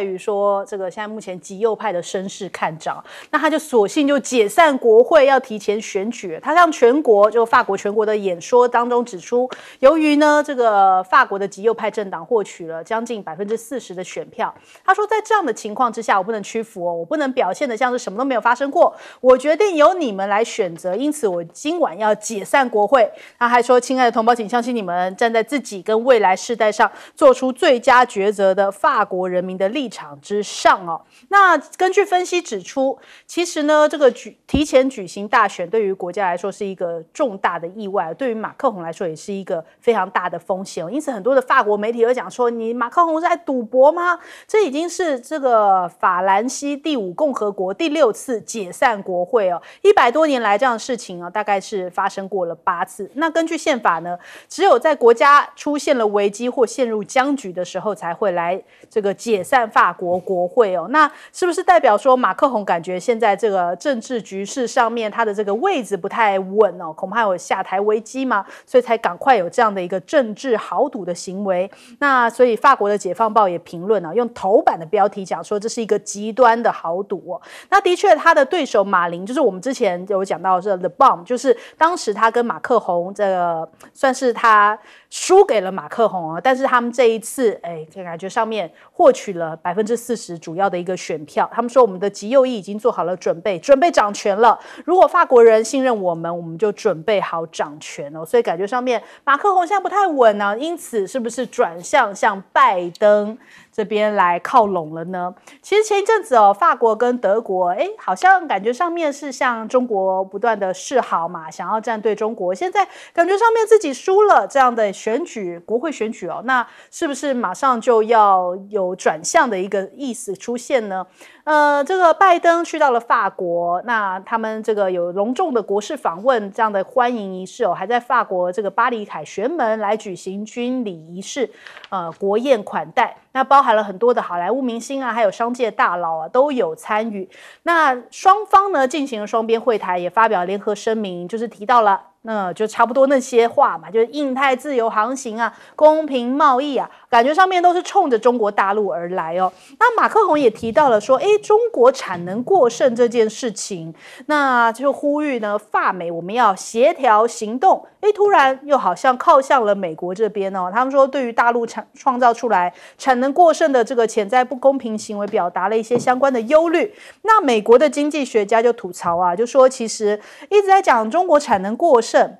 在于说，这个现在目前极右派的声势看涨，那他就索性就解散国会，要提前选举。他向全国，就法国全国的演说当中指出，由于呢这个法国的极右派政党获取了将近百分之四十的选票，他说在这样的情况之下，我不能屈服哦，我不能表现的像是什么都没有发生过。我决定由你们来选择，因此我今晚要解散国会。他还说：“亲爱的同胞，请相信你们站在自己跟未来世代上做出最佳抉择的法国人民的力。”场之上哦，那根据分析指出，其实呢，这个举提前举行大选对于国家来说是一个重大的意外，对于马克龙来说也是一个非常大的风险。因此，很多的法国媒体都讲说，你马克龙是在赌博吗？这已经是这个法兰西第五共和国第六次解散国会哦，一百多年来这样的事情啊，大概是发生过了八次。那根据宪法呢，只有在国家出现了危机或陷入僵局的时候，才会来这个解散法。法国国会哦，那是不是代表说马克宏感觉现在这个政治局势上面他的这个位置不太稳哦，恐怕有下台危机嘛，所以才赶快有这样的一个政治豪赌的行为。那所以法国的《解放报》也评论了，用头版的标题讲说这是一个极端的豪赌。那的确，他的对手马林就是我们之前有讲到是 h e b o m b 就是当时他跟马克宏这算是他输给了马克宏啊，但是他们这一次哎，感觉上面获取了。百分之四十主要的一个选票，他们说我们的极右翼已经做好了准备，准备掌权了。如果法国人信任我们，我们就准备好掌权哦。所以感觉上面马克宏现在不太稳啊，因此是不是转向像拜登？这边来靠拢了呢。其实前一阵子哦，法国跟德国，哎，好像感觉上面是向中国不断的示好嘛，想要站队中国。现在感觉上面自己输了这样的选举，国会选举哦，那是不是马上就要有转向的一个意思出现呢？呃，这个拜登去到了法国，那他们这个有隆重的国事访问这样的欢迎仪式哦，还在法国这个巴黎凯旋门来举行军礼仪式，呃，国宴款待。那包含了很多的好莱坞明星啊，还有商界大佬啊，都有参与。那双方呢进行了双边会谈，也发表联合声明，就是提到了。那就差不多那些话嘛，就是印太自由航行啊，公平贸易啊，感觉上面都是冲着中国大陆而来哦。那马克宏也提到了说，哎，中国产能过剩这件事情，那就呼吁呢，发美我们要协调行动。哎，突然又好像靠向了美国这边哦。他们说，对于大陆产创造出来产能过剩的这个潜在不公平行为，表达了一些相关的忧虑。那美国的经济学家就吐槽啊，就说其实一直在讲中国产能过剩。Paylaşın.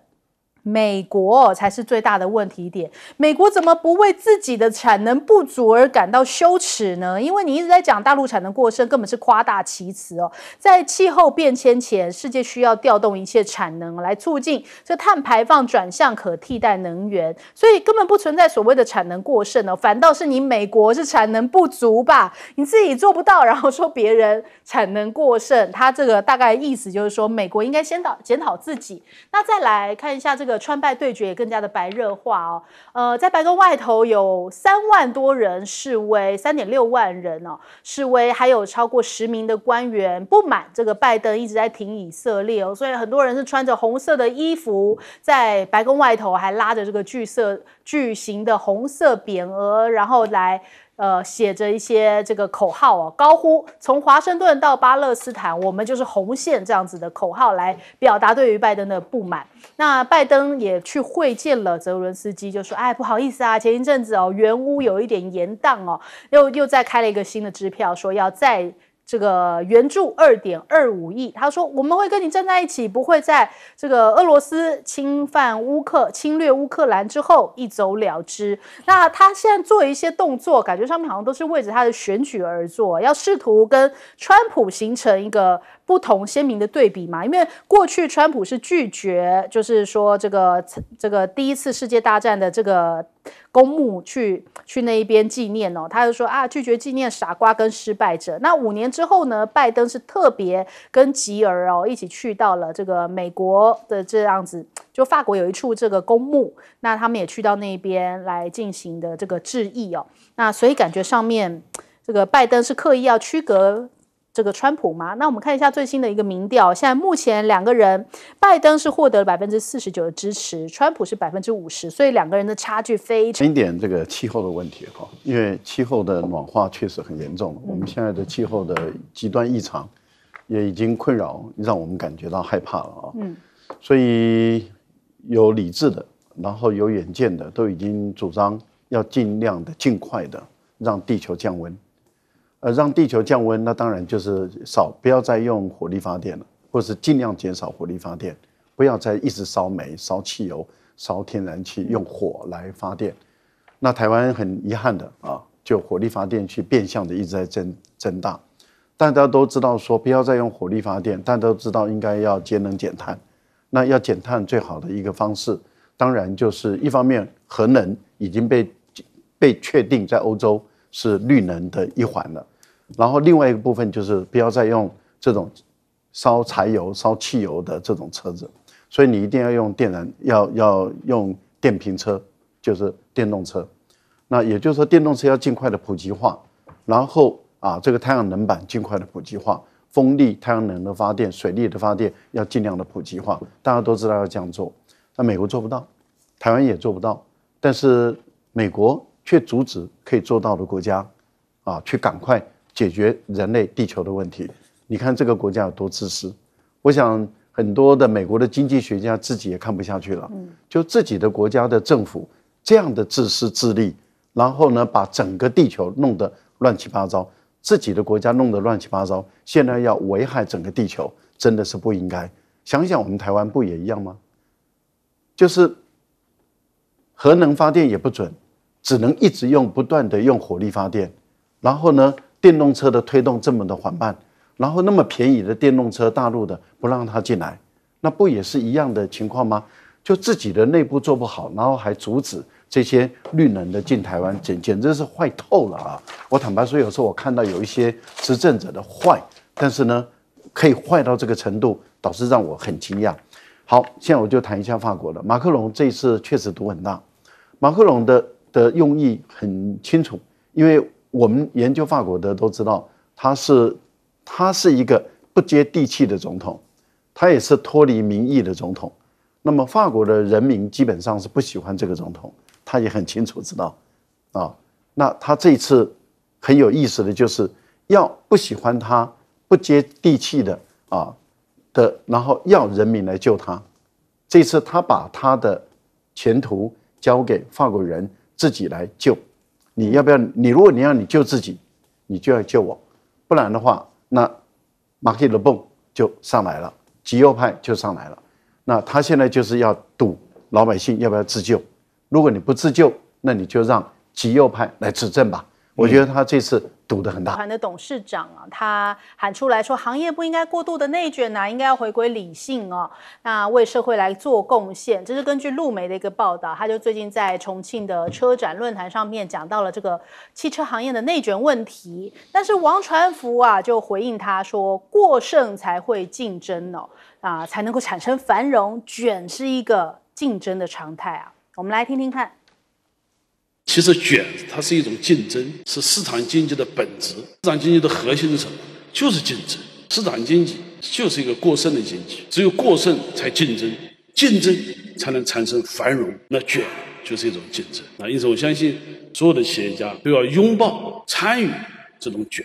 美国才是最大的问题点。美国怎么不为自己的产能不足而感到羞耻呢？因为你一直在讲大陆产能过剩，根本是夸大其词哦。在气候变迁前，世界需要调动一切产能来促进这碳排放转向可替代能源，所以根本不存在所谓的产能过剩哦。反倒是你美国是产能不足吧？你自己做不到，然后说别人产能过剩。他这个大概意思就是说，美国应该先导检讨自己。那再来看一下这个。的川拜对决也更加的白热化哦，呃，在白宫外头有三万多人示威，三点六万人哦示威，还有超过十名的官员不满这个拜登一直在挺以色列哦，所以很多人是穿着红色的衣服，在白宫外头还拉着这个巨色巨型的红色匾额，然后来。呃，写着一些这个口号哦，高呼从华盛顿到巴勒斯坦，我们就是红线这样子的口号来表达对于拜登的不满。那拜登也去会见了泽伦斯基，就说：“哎，不好意思啊，前一阵子哦，原屋有一点延宕哦，又又再开了一个新的支票，说要再。”这个援助二点二五亿，他说我们会跟你站在一起，不会在这个俄罗斯侵犯乌克侵略乌克兰之后一走了之。那他现在做一些动作，感觉上面好像都是为着他的选举而做，要试图跟川普形成一个。不同鲜明的对比嘛，因为过去川普是拒绝，就是说这个这个第一次世界大战的这个公墓去去那一边纪念哦，他就说啊拒绝纪念傻瓜跟失败者。那五年之后呢，拜登是特别跟吉尔哦一起去到了这个美国的这样子，就法国有一处这个公墓，那他们也去到那边来进行的这个致意哦，那所以感觉上面这个拜登是刻意要区隔。这个川普吗？那我们看一下最新的一个民调，现在目前两个人，拜登是获得了百分之四十九的支持，川普是百分之五十，所以两个人的差距非常。一点这个气候的问题哈，因为气候的暖化确实很严重，我们现在的气候的极端异常也已经困扰，让我们感觉到害怕了啊。嗯，所以有理智的，然后有远见的，都已经主张要尽量的、尽快的让地球降温。呃，让地球降温，那当然就是少不要再用火力发电了，或是尽量减少火力发电，不要再一直烧煤、烧汽油、烧天然气，用火来发电。那台湾很遗憾的啊，就火力发电去变相的一直在增增大。大家都知道说不要再用火力发电，大家都知道应该要节能减碳。那要减碳最好的一个方式，当然就是一方面核能已经被被确定在欧洲是绿能的一环了。然后另外一个部分就是不要再用这种烧柴油、烧汽油的这种车子，所以你一定要用电能，要要用电瓶车，就是电动车。那也就是说，电动车要尽快的普及化，然后啊，这个太阳能板尽快的普及化，风力、太阳能的发电、水力的发电要尽量的普及化。大家都知道要这样做，那美国做不到，台湾也做不到，但是美国却阻止可以做到的国家啊，去赶快。解决人类地球的问题，你看这个国家有多自私！我想很多的美国的经济学家自己也看不下去了，就自己的国家的政府这样的自私自利，然后呢，把整个地球弄得乱七八糟，自己的国家弄得乱七八糟，现在要危害整个地球，真的是不应该。想想我们台湾不也一样吗？就是核能发电也不准，只能一直用，不断的用火力发电，然后呢？电动车的推动这么的缓慢，然后那么便宜的电动车大陆的不让它进来，那不也是一样的情况吗？就自己的内部做不好，然后还阻止这些绿能的进台湾，简简直是坏透了啊！我坦白说，有时候我看到有一些执政者的坏，但是呢，可以坏到这个程度，导致让我很惊讶。好，现在我就谈一下法国了。马克龙这次确实赌很大，马克龙的的用意很清楚，因为。我们研究法国的都知道，他是他是一个不接地气的总统，他也是脱离民意的总统。那么法国的人民基本上是不喜欢这个总统，他也很清楚知道。啊，那他这次很有意思的就是要不喜欢他不接地气的啊的，然后要人民来救他。这次他把他的前途交给法国人自己来救。你要不要你？如果你要你救自己，你就要救我，不然的话，那马克龙就上来了，极右派就上来了。那他现在就是要赌老百姓要不要自救。如果你不自救，那你就让极右派来执政吧。我觉得他这次赌得很大。集团的董事长啊，他喊出来说：“行业不应该过度的内卷呐，应该要回归理性哦，那为社会来做贡献。”这是根据路媒的一个报道，他就最近在重庆的车展论坛上面讲到了这个汽车行业的内卷问题。但是王传福啊就回应他说：“过剩才会竞争哦，啊才能够产生繁荣，卷是一个竞争的常态啊。”我们来听听看。其实卷，它是一种竞争，是市场经济的本质。市场经济的核心是什么？就是竞争。市场经济就是一个过剩的经济，只有过剩才竞争，竞争才能产生繁荣。那卷就是一种竞争啊！因此，我相信所有的企业家都要拥抱、参与这种卷。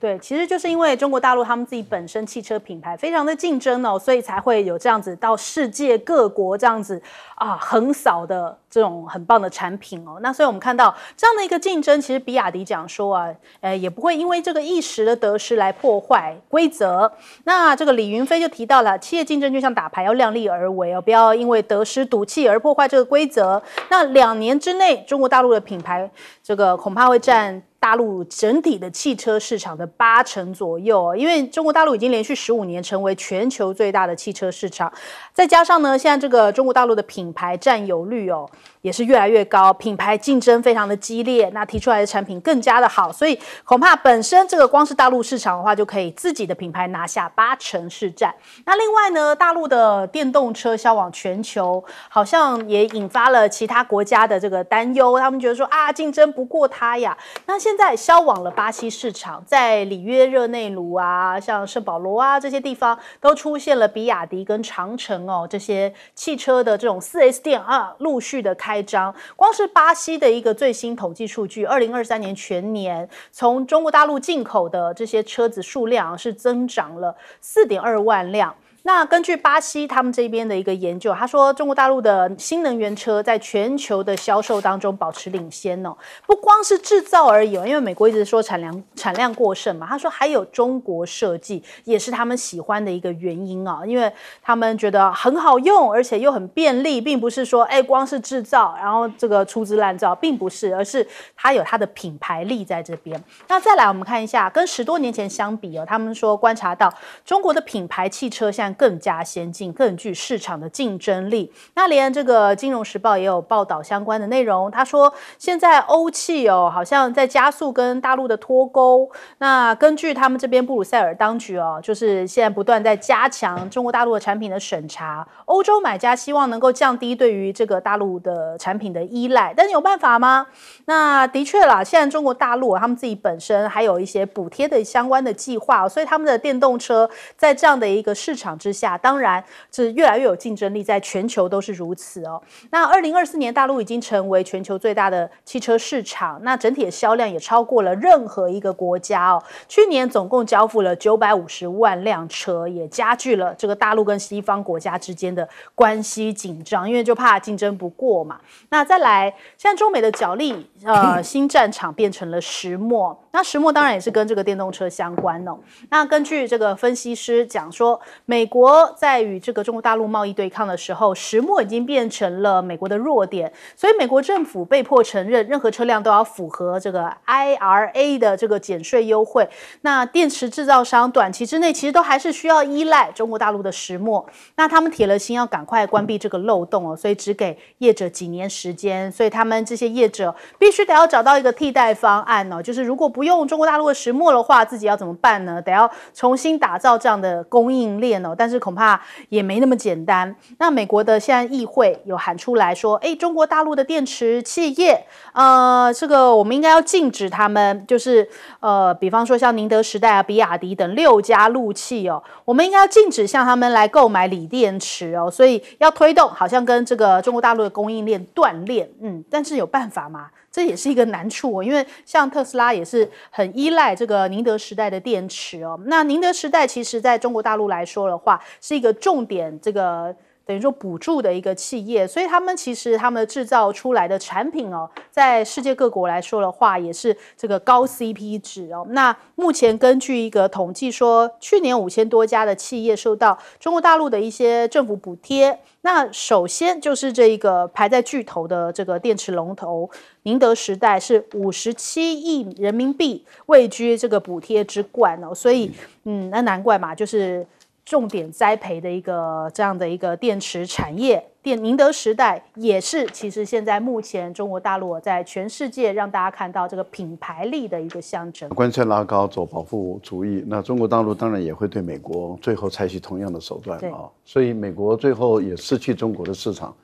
对，其实就是因为中国大陆他们自己本身汽车品牌非常的竞争哦，所以才会有这样子到世界各国这样子。啊，横扫的这种很棒的产品哦。那所以我们看到这样的一个竞争，其实比亚迪讲说啊，呃，也不会因为这个一时的得失来破坏规则。那这个李云飞就提到了，企业竞争就像打牌，要量力而为哦，不要因为得失赌气而破坏这个规则。那两年之内，中国大陆的品牌这个恐怕会占大陆整体的汽车市场的八成左右，因为中国大陆已经连续十五年成为全球最大的汽车市场，再加上呢，现在这个中国大陆的品。品牌占有率哦也是越来越高，品牌竞争非常的激烈，那提出来的产品更加的好，所以恐怕本身这个光是大陆市场的话，就可以自己的品牌拿下八成市占。那另外呢，大陆的电动车销往全球，好像也引发了其他国家的这个担忧，他们觉得说啊，竞争不过它呀。那现在销往了巴西市场，在里约热内卢啊、像圣保罗啊这些地方，都出现了比亚迪跟长城哦这些汽车的这种。四 S 店啊，陆续的开张。光是巴西的一个最新统计数据，二零二三年全年从中国大陆进口的这些车子数量是增长了四点二万辆。那根据巴西他们这边的一个研究，他说中国大陆的新能源车在全球的销售当中保持领先哦，不光是制造而已哦，因为美国一直说产量产量过剩嘛，他说还有中国设计也是他们喜欢的一个原因啊，因为他们觉得很好用，而且又很便利，并不是说哎光是制造，然后这个粗制滥造，并不是，而是它有它的品牌力在这边。那再来我们看一下，跟十多年前相比哦，他们说观察到中国的品牌汽车像。更加先进，更具市场的竞争力。那连这个《金融时报》也有报道相关的内容。他说，现在欧气哦，好像在加速跟大陆的脱钩。那根据他们这边布鲁塞尔当局哦，就是现在不断在加强中国大陆的产品的审查。欧洲买家希望能够降低对于这个大陆的产品的依赖，但有办法吗？那的确啦，现在中国大陆他们自己本身还有一些补贴的相关的计划，所以他们的电动车在这样的一个市场。之下，当然是越来越有竞争力，在全球都是如此哦。那二零二四年，大陆已经成为全球最大的汽车市场，那整体的销量也超过了任何一个国家哦。去年总共交付了九百五十万辆车，也加剧了这个大陆跟西方国家之间的关系紧张，因为就怕竞争不过嘛。那再来，现在中美的角力，呃，新战场变成了石墨，那石墨当然也是跟这个电动车相关哦。那根据这个分析师讲说，美。国在与这个中国大陆贸易对抗的时候，石墨已经变成了美国的弱点，所以美国政府被迫承认，任何车辆都要符合这个 IRA 的这个减税优惠。那电池制造商短期之内其实都还是需要依赖中国大陆的石墨，那他们铁了心要赶快关闭这个漏洞哦，所以只给业者几年时间，所以他们这些业者必须得要找到一个替代方案哦，就是如果不用中国大陆的石墨的话，自己要怎么办呢？得要重新打造这样的供应链哦，但。但是恐怕也没那么简单。那美国的现在议会有喊出来说：“哎，中国大陆的电池企业，呃，这个我们应该要禁止他们，就是呃，比方说像宁德时代啊、比亚迪等六家路器哦，我们应该要禁止向他们来购买锂电池哦。所以要推动，好像跟这个中国大陆的供应链断裂。嗯，但是有办法吗？这也是一个难处哦，因为像特斯拉也是很依赖这个宁德时代的电池哦。那宁德时代其实在中国大陆来说的话，是一个重点，这个等于说补助的一个企业，所以他们其实他们制造出来的产品哦，在世界各国来说的话，也是这个高 CP 值哦。那目前根据一个统计说，去年五千多家的企业受到中国大陆的一些政府补贴。那首先就是这一个排在巨头的这个电池龙头宁德时代是五十七亿人民币位居这个补贴之冠哦，所以嗯，那难怪嘛，就是。重点栽培的一个这样的一个电池产业，电宁德时代也是。其实现在目前中国大陆在全世界让大家看到这个品牌力的一个象征。关税拉高，走保护主义，那中国大陆当然也会对美国最后采取同样的手段啊。所以美国最后也失去中国的市场，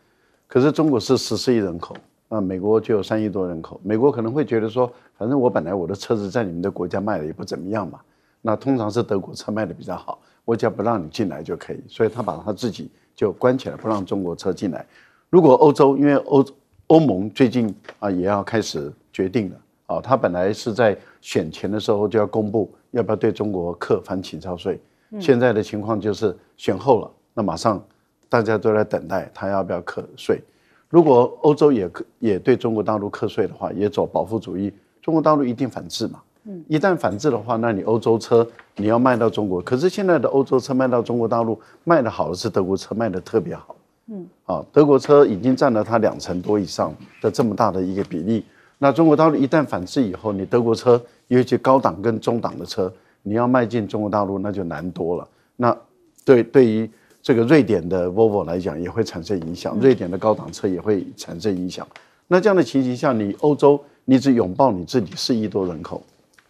可是中国是十四亿人口，那美国就有三亿多人口。美国可能会觉得说，反正我本来我的车子在你们的国家卖的也不怎么样嘛。那通常是德国车卖的比较好，我只要不让你进来就可以，所以他把他自己就关起来，不让中国车进来。如果欧洲，因为欧欧盟最近啊也要开始决定了啊，他本来是在选前的时候就要公布要不要对中国客反倾超税，现在的情况就是选后了，那马上大家都在等待他要不要课税。如果欧洲也也对中国大陆课税的话，也走保护主义，中国大陆一定反制嘛。一旦反制的话，那你欧洲车你要卖到中国，可是现在的欧洲车卖到中国大陆卖的好的是德国车，卖的特别好。嗯，啊，德国车已经占了它两成多以上的这么大的一个比例。那中国大陆一旦反制以后，你德国车，尤其高档跟中档的车，你要卖进中国大陆那就难多了。那对对于这个瑞典的 Volvo 来讲也会产生影响，瑞典的高档车也会产生影响。那这样的情形下，你欧洲，你只拥抱你自己四亿多人口。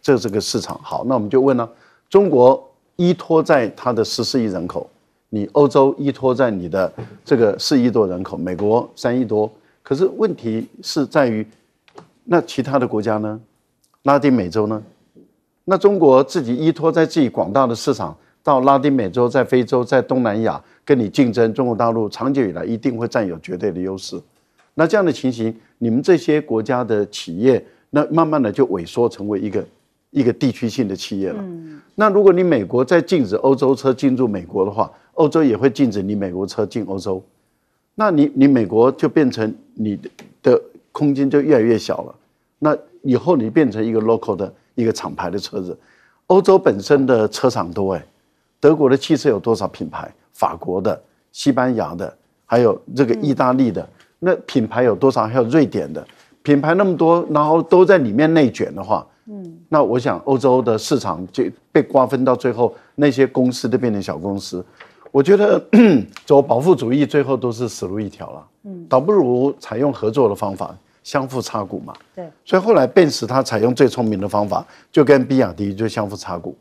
这这个市场好，那我们就问了：中国依托在它的十四亿人口，你欧洲依托在你的这个四亿多人口，美国三亿多。可是问题是在于，那其他的国家呢？拉丁美洲呢？那中国自己依托在自己广大的市场，到拉丁美洲、在非洲、在东南亚跟你竞争。中国大陆长久以来一定会占有绝对的优势。那这样的情形，你们这些国家的企业，那慢慢的就萎缩成为一个。一个地区性的企业了。嗯，那如果你美国在禁止欧洲车进入美国的话，欧洲也会禁止你美国车进欧洲。那，你，你美国就变成你的的空间就越来越小了。那以后你变成一个 local 的一个厂牌的车子，欧洲本身的车厂多哎，德国的汽车有多少品牌？法国的、西班牙的，还有这个意大利的，那品牌有多少？还有瑞典的品牌那么多，然后都在里面内卷的话。嗯，那我想欧洲的市场就被瓜分到最后，那些公司都变成小公司。我觉得 走保护主义最后都是死路一条了。嗯，倒不如采用合作的方法，相互插股嘛。对。所以后来，贝斯他采用最聪明的方法，就跟比亚迪就相互插股，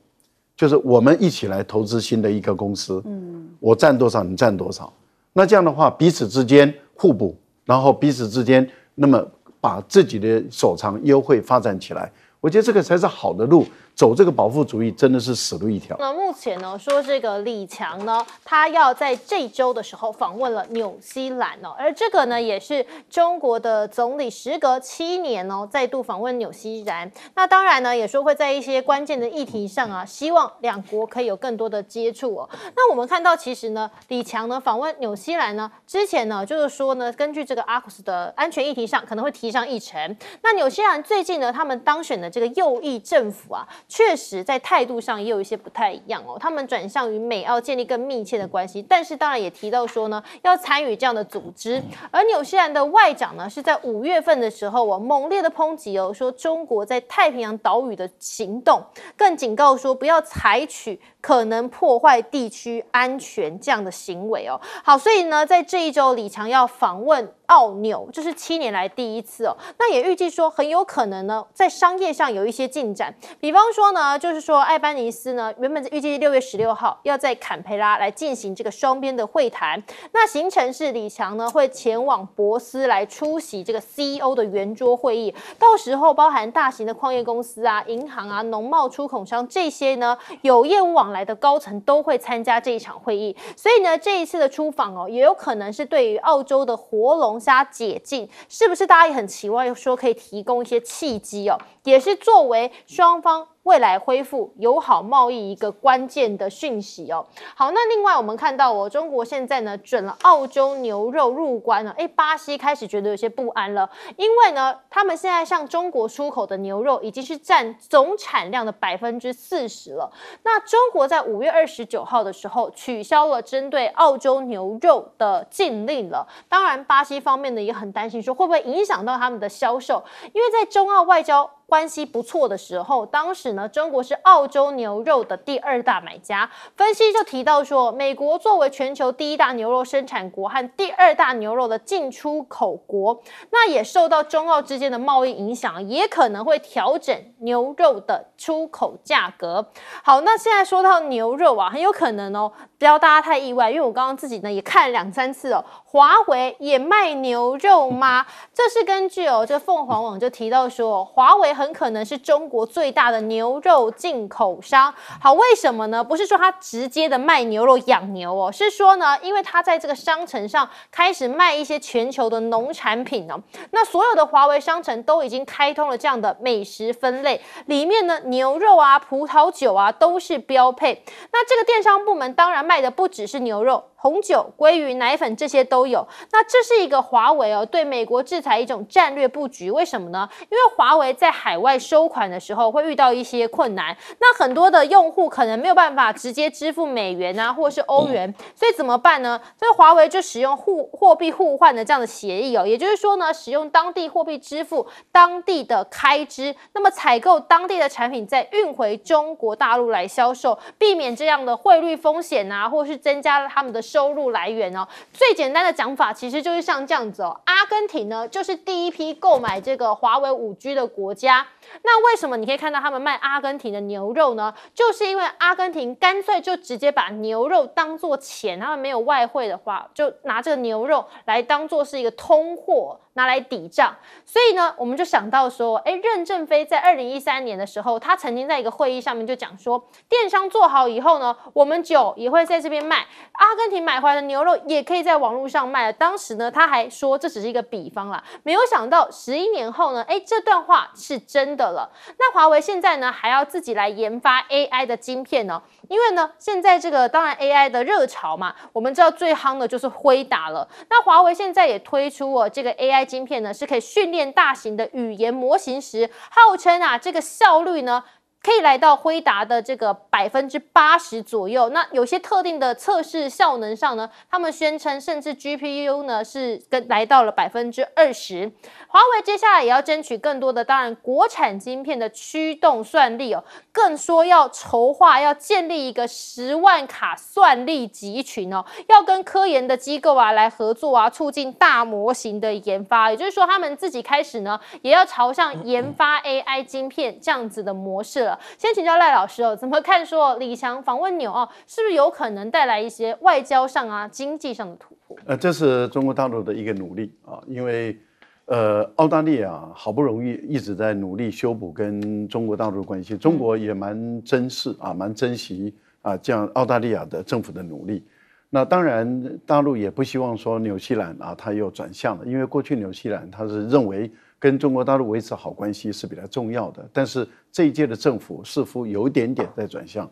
就是我们一起来投资新的一个公司。嗯，我占多少，你占多少。那这样的话，彼此之间互补，然后彼此之间那么把自己的所长优惠发展起来。我觉得这个才是好的路。走这个保护主义真的是死路一条。那目前呢，说这个李强呢，他要在这周的时候访问了纽西兰哦，而这个呢，也是中国的总理时隔七年哦，再度访问纽西兰。那当然呢，也说会在一些关键的议题上啊，希望两国可以有更多的接触哦。那我们看到，其实呢，李强呢访问纽西兰呢之前呢，就是说呢，根据这个阿库斯的安全议题上可能会提上议程。那纽西兰最近呢，他们当选的这个右翼政府啊。确实，在态度上也有一些不太一样哦。他们转向与美澳建立更密切的关系，但是当然也提到说呢，要参与这样的组织。而纽西兰的外长呢，是在五月份的时候啊，猛烈的抨击哦，说中国在太平洋岛屿的行动，更警告说不要采取。可能破坏地区安全这样的行为哦。好，所以呢，在这一周，李强要访问澳纽，这是七年来第一次哦。那也预计说，很有可能呢，在商业上有一些进展。比方说呢，就是说，艾班尼斯呢，原本预计六月十六号要在坎培拉来进行这个双边的会谈。那行程是李强呢会前往博斯来出席这个 CEO 的圆桌会议。到时候包含大型的矿业公司啊、银行啊、农贸出口商这些呢，有业务往。来的高层都会参加这一场会议，所以呢，这一次的出访哦，也有可能是对于澳洲的活龙虾解禁，是不是？大家也很奇怪，说可以提供一些契机哦，也是作为双方。未来恢复友好贸易一个关键的讯息哦。好，那另外我们看到哦，中国现在呢准了澳洲牛肉入关了。诶，巴西开始觉得有些不安了，因为呢，他们现在向中国出口的牛肉已经是占总产量的百分之四十了。那中国在五月二十九号的时候取消了针对澳洲牛肉的禁令了。当然，巴西方面呢也很担心，说会不会影响到他们的销售，因为在中澳外交。关系不错的时候，当时呢，中国是澳洲牛肉的第二大买家。分析就提到说，美国作为全球第一大牛肉生产国和第二大牛肉的进出口国，那也受到中澳之间的贸易影响，也可能会调整牛肉的出口价格。好，那现在说到牛肉啊，很有可能哦，不要大家太意外，因为我刚刚自己呢也看了两三次哦，华为也卖牛肉吗？这是根据哦，这凤凰网就提到说，华为。很可能是中国最大的牛肉进口商。好，为什么呢？不是说它直接的卖牛肉养牛哦，是说呢，因为它在这个商城上开始卖一些全球的农产品哦。那所有的华为商城都已经开通了这样的美食分类，里面呢牛肉啊、葡萄酒啊都是标配。那这个电商部门当然卖的不只是牛肉。红酒、鲑鱼、奶粉这些都有。那这是一个华为哦对美国制裁一种战略布局，为什么呢？因为华为在海外收款的时候会遇到一些困难，那很多的用户可能没有办法直接支付美元啊，或是欧元，所以怎么办呢？所以华为就使用互货币互换的这样的协议哦，也就是说呢，使用当地货币支付当地的开支，那么采购当地的产品再运回中国大陆来销售，避免这样的汇率风险啊，或是增加了他们的。收入来源哦，最简单的讲法其实就是像这样子哦，阿根廷呢就是第一批购买这个华为五 G 的国家。那为什么你可以看到他们卖阿根廷的牛肉呢？就是因为阿根廷干脆就直接把牛肉当做钱，他们没有外汇的话，就拿这个牛肉来当做是一个通货拿来抵账。所以呢，我们就想到说，哎，任正非在二零一三年的时候，他曾经在一个会议上面就讲说，电商做好以后呢，我们酒也会在这边卖，阿根廷买回来的牛肉也可以在网络上卖当时呢，他还说这只是一个比方啦，没有想到十一年后呢，哎，这段话是真。的了，那华为现在呢还要自己来研发 AI 的晶片呢？因为呢，现在这个当然 AI 的热潮嘛，我们知道最夯的就是辉达了。那华为现在也推出了这个 AI 晶片呢，是可以训练大型的语言模型时，号称啊这个效率呢。可以来到辉达的这个百分之八十左右，那有些特定的测试效能上呢，他们宣称甚至 GPU 呢是跟来到了百分之二十。华为接下来也要争取更多的，当然国产晶片的驱动算力哦，更说要筹划要建立一个十万卡算力集群哦，要跟科研的机构啊来合作啊，促进大模型的研发。也就是说，他们自己开始呢也要朝向研发 AI 晶片这样子的模式。先请教赖老师哦，怎么看说李强访问纽澳是不是有可能带来一些外交上啊、经济上的突破？呃，这是中国大陆的一个努力啊，因为呃，澳大利亚好不容易一直在努力修补跟中国大陆的关系，中国也蛮珍视啊、蛮珍惜啊，这样澳大利亚的政府的努力。那当然，大陆也不希望说纽西兰啊，它又转向了，因为过去纽西兰它是认为跟中国大陆维持好关系是比较重要的，但是。这一届的政府似乎有一点点在转向，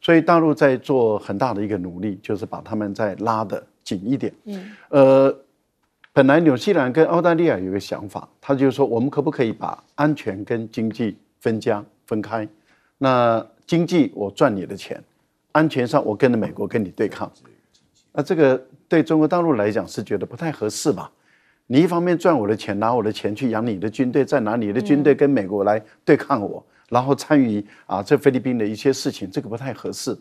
所以大陆在做很大的一个努力，就是把他们再拉得紧一点。嗯，呃，本来纽西兰跟澳大利亚有个想法，他就说我们可不可以把安全跟经济分家分开？那经济我赚你的钱，安全上我跟着美国跟你对抗。那这个对中国大陆来讲是觉得不太合适吧？你一方面赚我的钱，拿我的钱去养你的军队，再拿你的军队跟美国来对抗我。然后参与啊，这菲律宾的一些事情，这个不太合适。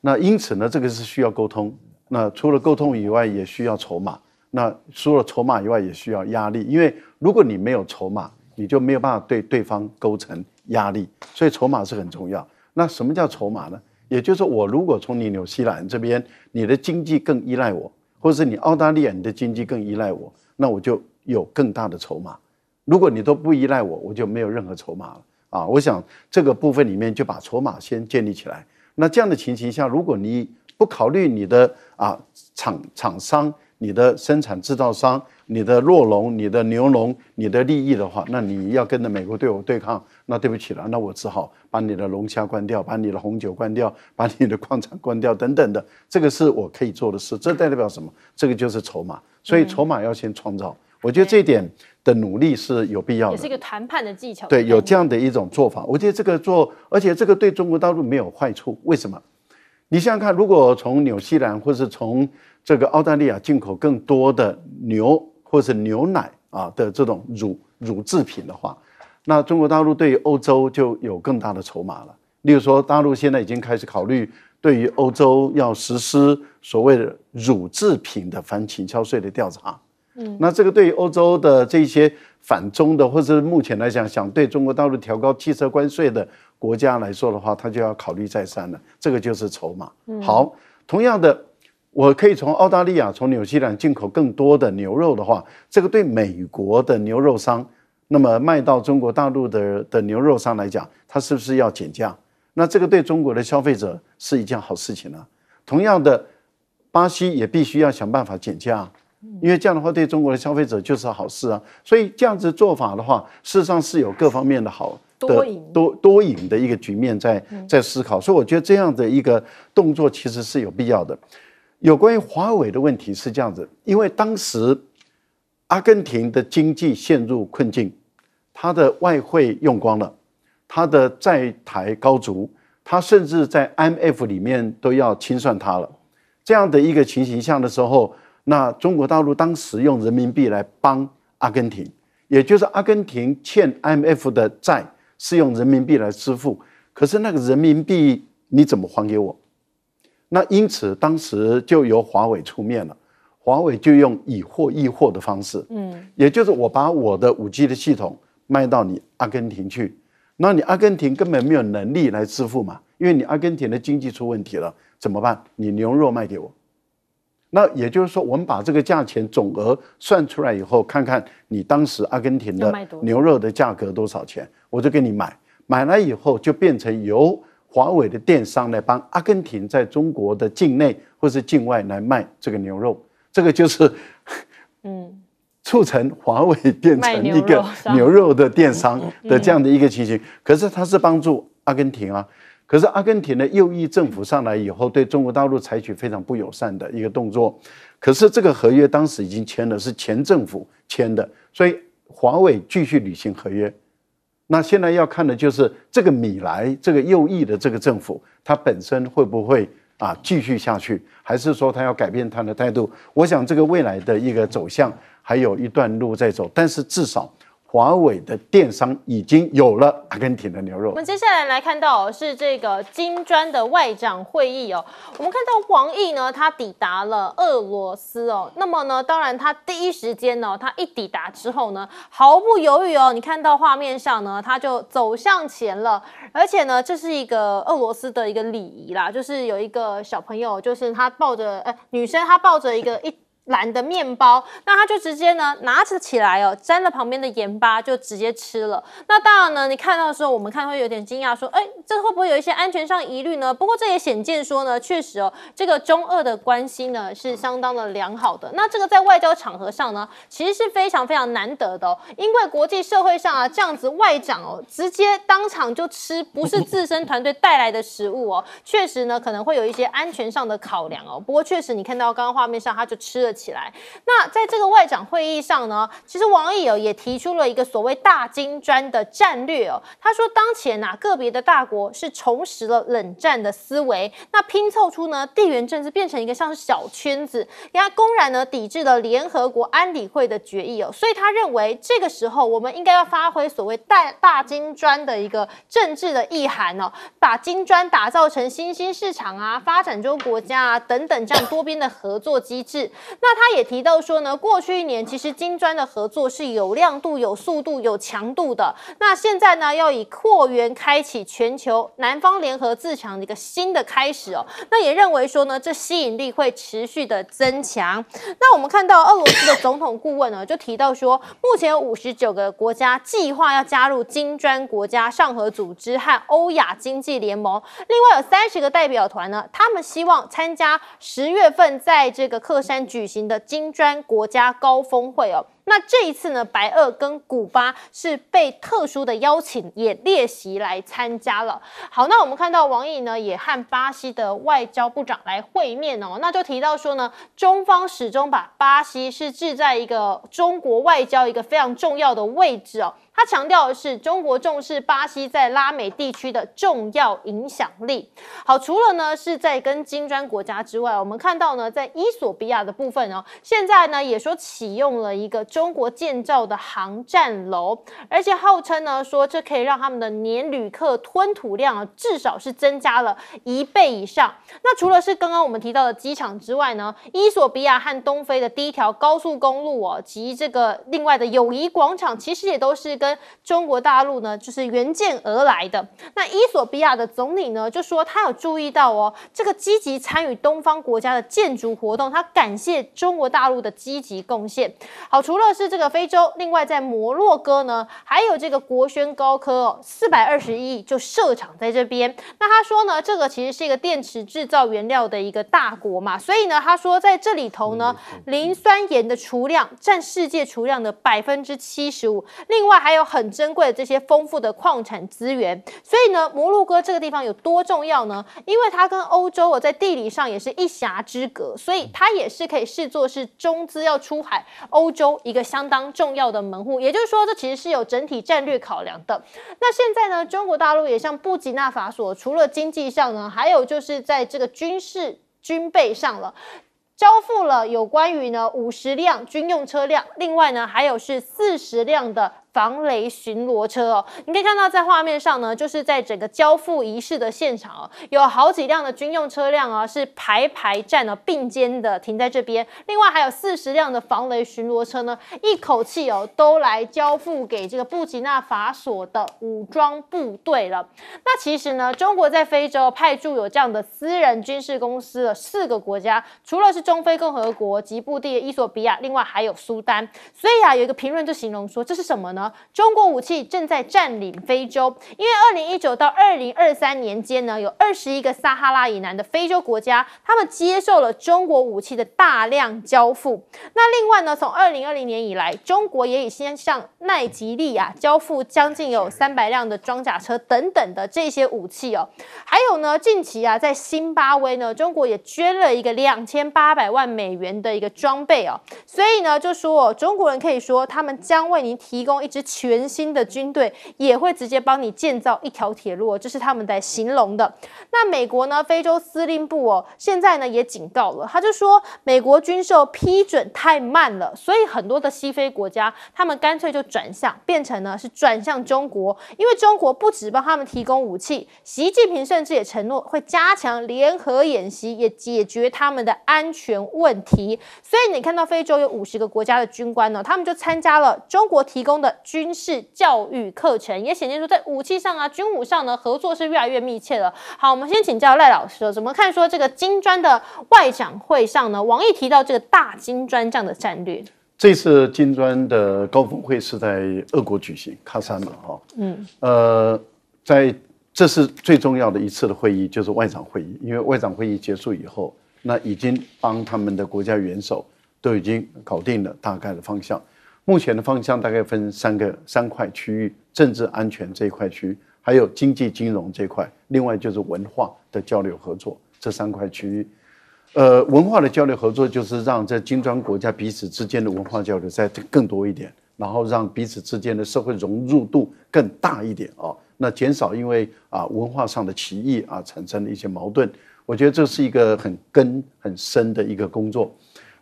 那因此呢，这个是需要沟通。那除了沟通以外，也需要筹码。那除了筹码以外，也需要压力。因为如果你没有筹码，你就没有办法对对方构成压力。所以筹码是很重要。那什么叫筹码呢？也就是说，我如果从你纽西兰这边，你的经济更依赖我，或者是你澳大利亚，你的经济更依赖我，那我就有更大的筹码。如果你都不依赖我，我就没有任何筹码了。啊，我想这个部分里面就把筹码先建立起来。那这样的情形下，如果你不考虑你的啊厂厂商、你的生产制造商、你的弱龙、你的牛龙、你的利益的话，那你要跟着美国对我对抗，那对不起了，那我只好把你的龙虾关掉，把你的红酒关掉，把你的矿产关掉等等的，这个是我可以做的事。这代表什么？这个就是筹码。所以筹码要先创造。我觉得这一点的努力是有必要的，也是一个谈判的技巧。对，有这样的一种做法，我觉得这个做，而且这个对中国大陆没有坏处。为什么？你想想看，如果从纽西兰或是从这个澳大利亚进口更多的牛或是牛奶啊的这种乳乳制品的话，那中国大陆对于欧洲就有更大的筹码了。例如说，大陆现在已经开始考虑对于欧洲要实施所谓的乳制品的反倾销税的调查。那这个对于欧洲的这些反中的，或者是目前来讲想对中国大陆调高汽车关税的国家来说的话，他就要考虑再三了。这个就是筹码。好，同样的，我可以从澳大利亚、从纽西兰进口更多的牛肉的话，这个对美国的牛肉商，那么卖到中国大陆的的牛肉商来讲，他是不是要减价？那这个对中国的消费者是一件好事情啊。同样的，巴西也必须要想办法减价。因为这样的话，对中国的消费者就是好事啊。所以这样子做法的话，事实上是有各方面的好的多多赢的一个局面在在思考。所以我觉得这样的一个动作其实是有必要的。有关于华为的问题是这样子：因为当时阿根廷的经济陷入困境，它的外汇用光了，它的债台高足，它甚至在 M F 里面都要清算它了。这样的一个情形下的时候。那中国大陆当时用人民币来帮阿根廷，也就是阿根廷欠 MF 的债是用人民币来支付，可是那个人民币你怎么还给我？那因此当时就由华为出面了，华为就用以货易货的方式，嗯，也就是我把我的五 G 的系统卖到你阿根廷去，那你阿根廷根本没有能力来支付嘛，因为你阿根廷的经济出问题了，怎么办？你牛肉卖给我。那也就是说，我们把这个价钱总额算出来以后，看看你当时阿根廷的牛肉的价格多少钱，我就给你买。买来以后就变成由华为的电商来帮阿根廷在中国的境内或是境外来卖这个牛肉，这个就是嗯，促成华为变成一个牛肉的电商的这样的一个情形。可是它是帮助阿根廷啊。可是阿根廷的右翼政府上来以后，对中国大陆采取非常不友善的一个动作。可是这个合约当时已经签了，是前政府签的，所以华为继续履行合约。那现在要看的就是这个米莱这个右翼的这个政府，它本身会不会啊继续下去，还是说它要改变它的态度？我想这个未来的一个走向还有一段路在走，但是至少。华为的电商已经有了阿根廷的牛肉。我们接下来来看到是这个金砖的外长会议哦。我们看到王毅呢，他抵达了俄罗斯哦。那么呢，当然他第一时间呢，他一抵达之后呢，毫不犹豫哦。你看到画面上呢，他就走向前了，而且呢，这是一个俄罗斯的一个礼仪啦，就是有一个小朋友，就是他抱着，呃，女生她抱着一个一。蓝的面包，那他就直接呢拿着起来哦，沾了旁边的盐巴就直接吃了。那当然呢，你看到的时候，我们看会有点惊讶，说哎，这会不会有一些安全上疑虑呢？不过这也显见说呢，确实哦，这个中二的关系呢是相当的良好的。那这个在外交场合上呢，其实是非常非常难得的哦，因为国际社会上啊，这样子外长哦，直接当场就吃不是自身团队带来的食物哦，确实呢可能会有一些安全上的考量哦。不过确实你看到刚刚画面上他就吃了。起来，那在这个外长会议上呢，其实王毅哦也提出了一个所谓“大金砖”的战略哦。他说，当前啊，个别的大国是重拾了冷战的思维，那拼凑出呢地缘政治变成一个像是小圈子，然后公然呢抵制了联合国安理会的决议哦。所以他认为，这个时候我们应该要发挥所谓“大大金砖”的一个政治的意涵哦，把金砖打造成新兴市场啊、发展中国家啊等等这样多边的合作机制。那他也提到说呢，过去一年其实金砖的合作是有亮度、有速度、有强度的。那现在呢，要以扩员开启全球南方联合自强的一个新的开始哦。那也认为说呢，这吸引力会持续的增强。那我们看到俄罗斯的总统顾问呢，就提到说，目前五十九个国家计划要加入金砖国家、上合组织和欧亚经济联盟，另外有三十个代表团呢，他们希望参加十月份在这个克山举。行的金砖国家高峰会哦，那这一次呢，白俄跟古巴是被特殊的邀请也列席来参加了。好，那我们看到王毅呢也和巴西的外交部长来会面哦，那就提到说呢，中方始终把巴西是置在一个中国外交一个非常重要的位置哦。他强调的是，中国重视巴西在拉美地区的重要影响力。好，除了呢是在跟金砖国家之外，我们看到呢在伊索比亚的部分哦，现在呢也说启用了一个中国建造的航站楼，而且号称呢说这可以让他们的年旅客吞吐量啊至少是增加了一倍以上。那除了是刚刚我们提到的机场之外呢，伊索比亚和东非的第一条高速公路哦，及这个另外的友谊广场，其实也都是跟中国大陆呢，就是援建而来的。那伊索比亚的总理呢，就说他有注意到哦，这个积极参与东方国家的建筑活动，他感谢中国大陆的积极贡献。好，除了是这个非洲，另外在摩洛哥呢，还有这个国轩高科哦，四百二十亿就设厂在这边。那他说呢，这个其实是一个电池制造原料的一个大国嘛，所以呢，他说在这里头呢，磷酸盐的储量占世界储量的百分之七十五，另外还。还有很珍贵的这些丰富的矿产资源，所以呢，摩洛哥这个地方有多重要呢？因为它跟欧洲啊在地理上也是一峡之隔，所以它也是可以视作是中资要出海欧洲一个相当重要的门户。也就是说，这其实是有整体战略考量的。那现在呢，中国大陆也像布吉纳法索，除了经济上呢，还有就是在这个军事军备上了，交付了有关于呢五十辆军用车辆，另外呢还有是四十辆的。防雷巡逻车哦，你可以看到在画面上呢，就是在整个交付仪式的现场哦，有好几辆的军用车辆啊，是排排站呢，并肩的停在这边。另外还有四十辆的防雷巡逻车呢，一口气哦，都来交付给这个布吉纳法索的武装部队了。那其实呢，中国在非洲派驻有这样的私人军事公司的四个国家，除了是中非共和国、吉布地、伊索比亚，另外还有苏丹。所以啊，有一个评论就形容说，这是什么呢？中国武器正在占领非洲，因为二零一九到二零二三年间呢，有二十一个撒哈拉以南的非洲国家，他们接受了中国武器的大量交付。那另外呢，从二零二零年以来，中国也已先向奈吉利亚交付将近有三百辆的装甲车等等的这些武器哦。还有呢，近期啊，在新巴威呢，中国也捐了一个两千八百万美元的一个装备哦。所以呢，就说中国人可以说，他们将为您提供一。这支全新的军队也会直接帮你建造一条铁路，这是他们在形容的。那美国呢？非洲司令部哦，现在呢也警告了，他就说美国军售批准太慢了，所以很多的西非国家，他们干脆就转向，变成呢是转向中国，因为中国不止帮他们提供武器，习近平甚至也承诺会加强联合演习，也解决他们的安全问题。所以你看到非洲有五十个国家的军官呢，他们就参加了中国提供的。军事教育课程也显现出在武器上啊，军武上呢，合作是越来越密切了。好，我们先请教赖老师怎么看说这个金砖的外长会上呢，王毅提到这个大金砖这样的战略。这次金砖的高峰会是在俄国举行，喀山嘛，哈，嗯，呃，在这是最重要的一次的会议，就是外长会议，因为外长会议结束以后，那已经帮他们的国家元首都已经搞定了大概的方向。目前的方向大概分三个三块区域：政治安全这一块区，还有经济金融这一块，另外就是文化的交流合作这三块区域。呃，文化的交流合作就是让这金砖国家彼此之间的文化交流再更多一点，然后让彼此之间的社会融入度更大一点啊，那减少因为啊文化上的歧义啊产生的一些矛盾。我觉得这是一个很根很深的一个工作。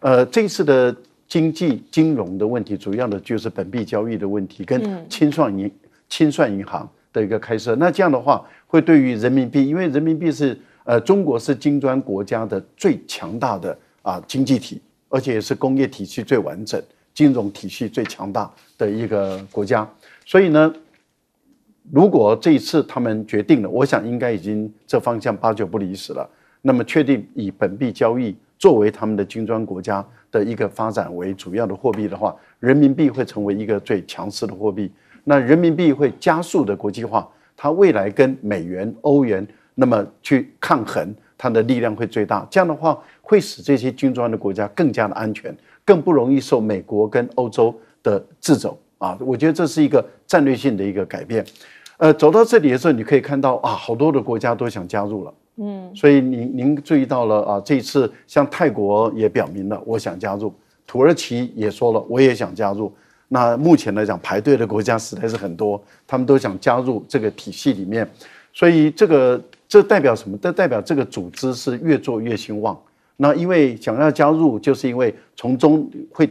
呃，这次的。经济金融的问题，主要的就是本币交易的问题，跟清算银清算银行的一个开设。那这样的话，会对于人民币，因为人民币是呃中国是金砖国家的最强大的啊经济体，而且也是工业体系最完整、金融体系最强大的一个国家。所以呢，如果这一次他们决定了，我想应该已经这方向八九不离十了。那么确定以本币交易作为他们的金砖国家。的一个发展为主要的货币的话，人民币会成为一个最强势的货币。那人民币会加速的国际化，它未来跟美元、欧元那么去抗衡，它的力量会最大。这样的话，会使这些军装的国家更加的安全，更不容易受美国跟欧洲的制肘啊！我觉得这是一个战略性的一个改变。呃，走到这里的时候，你可以看到啊，好多的国家都想加入了。嗯，所以您您注意到了啊？这一次像泰国也表明了，我想加入；土耳其也说了，我也想加入。那目前来讲，排队的国家实在是很多，他们都想加入这个体系里面。所以这个这代表什么？这代表这个组织是越做越兴旺。那因为想要加入，就是因为从中会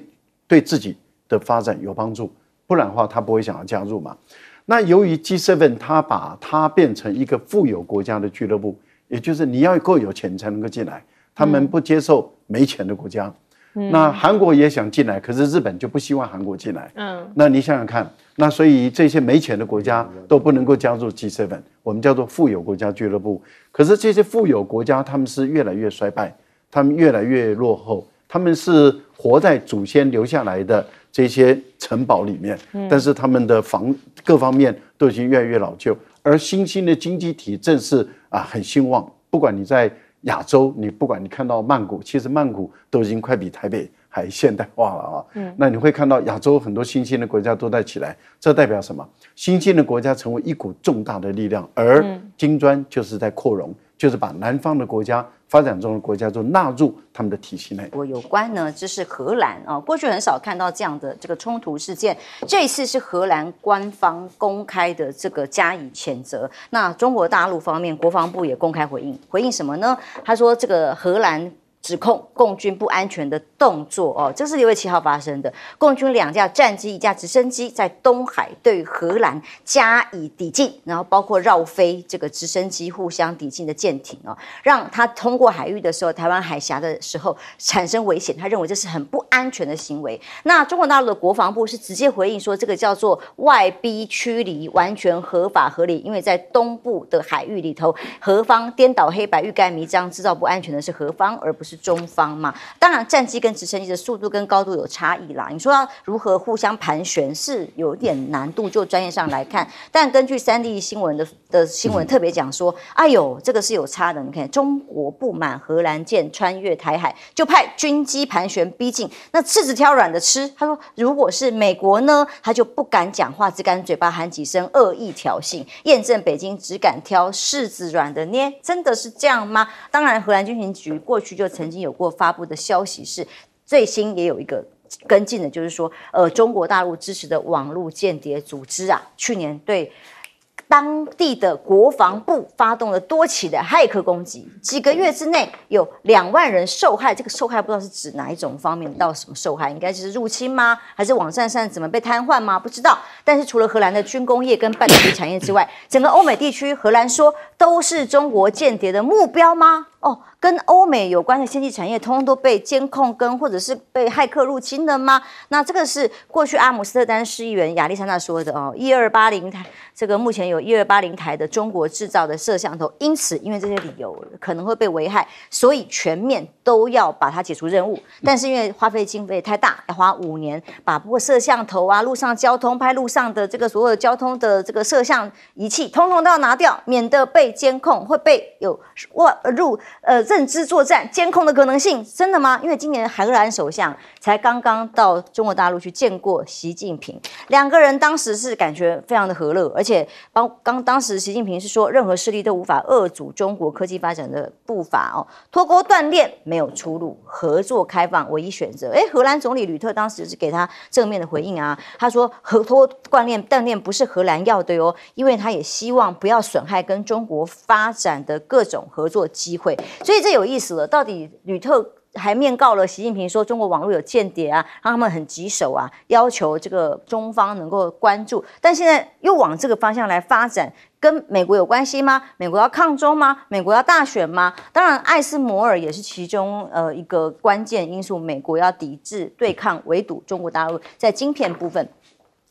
对自己的发展有帮助，不然的话他不会想要加入嘛。那由于 G7，它把它变成一个富有国家的俱乐部。也就是你要够有钱才能够进来，他们不接受没钱的国家。那韩国也想进来，可是日本就不希望韩国进来。嗯，那你想想看，那所以这些没钱的国家都不能够加入 G 7我们叫做富有国家俱乐部。可是这些富有国家他们是越来越衰败，他们越来越落后，他们是活在祖先留下来的。这些城堡里面，但是他们的房各方面都已经越来越老旧，而新兴的经济体正是啊很兴旺。不管你在亚洲，你不管你看到曼谷，其实曼谷都已经快比台北还现代化了啊。嗯，那你会看到亚洲很多新兴的国家都在起来，这代表什么？新兴的国家成为一股重大的力量，而金砖就是在扩容，就是把南方的国家。发展中的国家就纳入他们的体系内。我有关呢，就是荷兰啊，过去很少看到这样的这个冲突事件，这次是荷兰官方公开的这个加以谴责。那中国大陆方面，国防部也公开回应，回应什么呢？他说这个荷兰。指控共军不安全的动作哦，这是六月七号发生的。共军两架战机、一架直升机在东海对荷兰加以抵近，然后包括绕飞这个直升机互相抵近的舰艇哦，让它通过海域的时候、台湾海峡的时候产生危险。他认为这是很不安全的行为。那中国大陆的国防部是直接回应说，这个叫做外逼驱离，完全合法合理，因为在东部的海域里头，何方颠倒黑白、欲盖弥彰、制造不安全的是何方，而不是。是中方嘛？当然，战机跟直升机的速度跟高度有差异啦。你说要如何互相盘旋是有点难度，就专业上来看。但根据三 D 新闻的的新闻特别讲说，哎呦，这个是有差的。你看，中国不满荷兰舰穿越台海，就派军机盘旋逼近，那柿子挑软的吃。他说，如果是美国呢，他就不敢讲话，只敢嘴巴喊几声恶意挑衅，验证北京只敢挑柿子软的捏。真的是这样吗？当然，荷兰军情局过去就。曾经有过发布的消息是，最新也有一个跟进的，就是说，呃，中国大陆支持的网络间谍组织啊，去年对当地的国防部发动了多起的骇客攻击，几个月之内有两万人受害。这个受害不知道是指哪一种方面，到什么受害，应该就是入侵吗？还是网站上怎么被瘫痪吗？不知道。但是除了荷兰的军工业跟半导体产业之外，整个欧美地区，荷兰说都是中国间谍的目标吗？哦，跟欧美有关的先进产业，通通都被监控跟或者是被骇客入侵了吗？那这个是过去阿姆斯特丹市议员亚历山大说的哦。一二八零台，这个目前有一二八零台的中国制造的摄像头，因此因为这些理由可能会被危害，所以全面都要把它解除任务。但是因为花费经费太大，要花五年把不括摄像头啊、路上交通拍路上的这个所有交通的这个摄像仪器，通通都要拿掉，免得被监控会被有外入。呃，认知作战、监控的可能性，真的吗？因为今年荷兰首相才刚刚到中国大陆去见过习近平，两个人当时是感觉非常的和乐，而且帮刚当时习近平是说，任何势力都无法遏阻中国科技发展的步伐哦，脱钩断炼没有出路，合作开放唯一选择。诶，荷兰总理吕特当时是给他正面的回应啊，他说，脱锻断锻断不是荷兰要的哟，因为他也希望不要损害跟中国发展的各种合作机会。所以这有意思了，到底吕特还面告了习近平说中国网络有间谍啊，让他们很棘手啊，要求这个中方能够关注。但现在又往这个方向来发展，跟美国有关系吗？美国要抗中吗？美国要大选吗？当然，艾斯摩尔也是其中呃一个关键因素，美国要抵制、对抗、围堵中国大陆在晶片部分，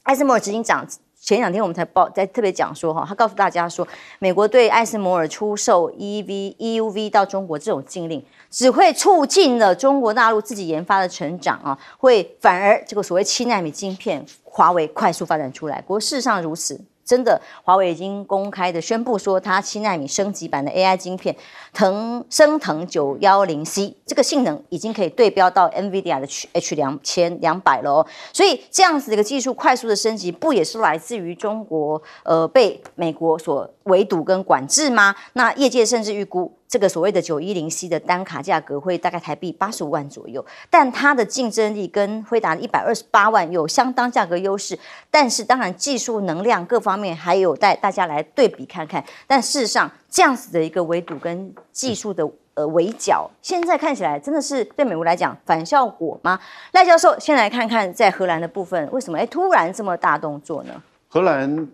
艾斯摩尔执行长前两天我们才报，在特别讲说哈，他告诉大家说，美国对艾斯摩尔出售 E V E U V 到中国这种禁令，只会促进了中国大陆自己研发的成长啊，会反而这个所谓七纳米晶片，华为快速发展出来。不过事实上如此。真的，华为已经公开的宣布说，它七纳米升级版的 AI 晶片，腾升腾九幺零 C 这个性能已经可以对标到 NVIDIA 的 H 两千两百了哦。所以这样子的一个技术快速的升级，不也是来自于中国呃被美国所围堵跟管制吗？那业界甚至预估。这个所谓的九一零 C 的单卡价格会大概台币八十五万左右，但它的竞争力跟惠达一百二十八万有相当价格优势，但是当然技术能量各方面还有待大家来对比看看。但事实上，这样子的一个围堵跟技术的呃围剿，现在看起来真的是对美国来讲反效果吗？赖教授，先来看看在荷兰的部分，为什么诶突然这么大动作呢？荷兰